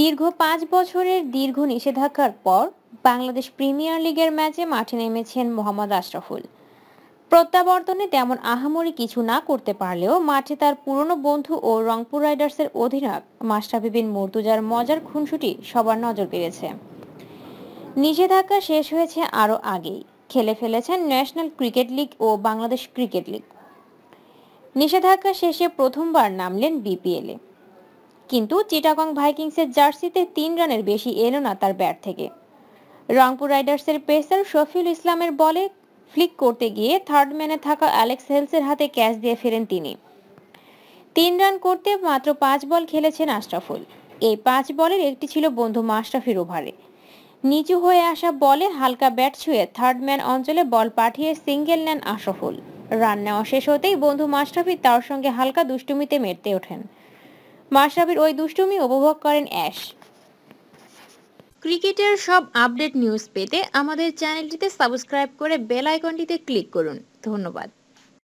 দীর্ঘ পাঁচ বছরের দীর্ঘ নিষেধাজ্ঞার পর বাংলাদেশ প্রিমিয়ার লিগের ম্যাচে মাঠে নেমেছেন মোহাম্মদ আশরাফুল প্রত্যাবর্তনে তেমন আহামরি কিছু না করতে পারলেও মাঠে তার পুরনো বন্ধু ও রংপুর রাইডার্সের অধিনায়ক মাস্টাফি বিন মর্তুজার মজার খুনসুটি সবার নজর কেড়েছে নিষেধাজ্ঞা শেষ হয়েছে আরও আগেই খেলে ফেলেছেন ন্যাশনাল ক্রিকেট লিগ ও বাংলাদেশ ক্রিকেট লিগ নিষেধাজ্ঞা শেষে প্রথমবার নামলেন বিপিএলে কিন্তু চিটাগং ভাইকিংসের জার্সিতে তিন রানের বেশি এলো না তার ব্যাট থেকে রংপুর রাইডার্সের পেসার শফিউল ইসলামের বলে ফ্লিক করতে গিয়ে থার্ড ম্যানে থাকা অ্যালেক্স হেলসের হাতে ক্যাচ দিয়ে ফেরেন তিনি তিন রান করতে মাত্র পাঁচ বল খেলেছেন আশরাফুল এই পাঁচ বলের একটি ছিল বন্ধু মাশরাফির ওভারে নিচু হয়ে আসা বলে হালকা ব্যাট ছুঁয়ে থার্ড ম্যান অঞ্চলে বল পাঠিয়ে সিঙ্গেল নেন আশরাফুল রান নেওয়া শেষ হতেই বন্ধু মাশরাফি তার সঙ্গে হালকা দুষ্টুমিতে মেরতে ওঠেন মাশরাফির ওই দুষ্টুমি উপভোগ করেন অ্যাশ ক্রিকেটের সব আপডেট নিউজ পেতে আমাদের চ্যানেলটিতে সাবস্ক্রাইব করে বেল আইকনটিতে ক্লিক করুন ধন্যবাদ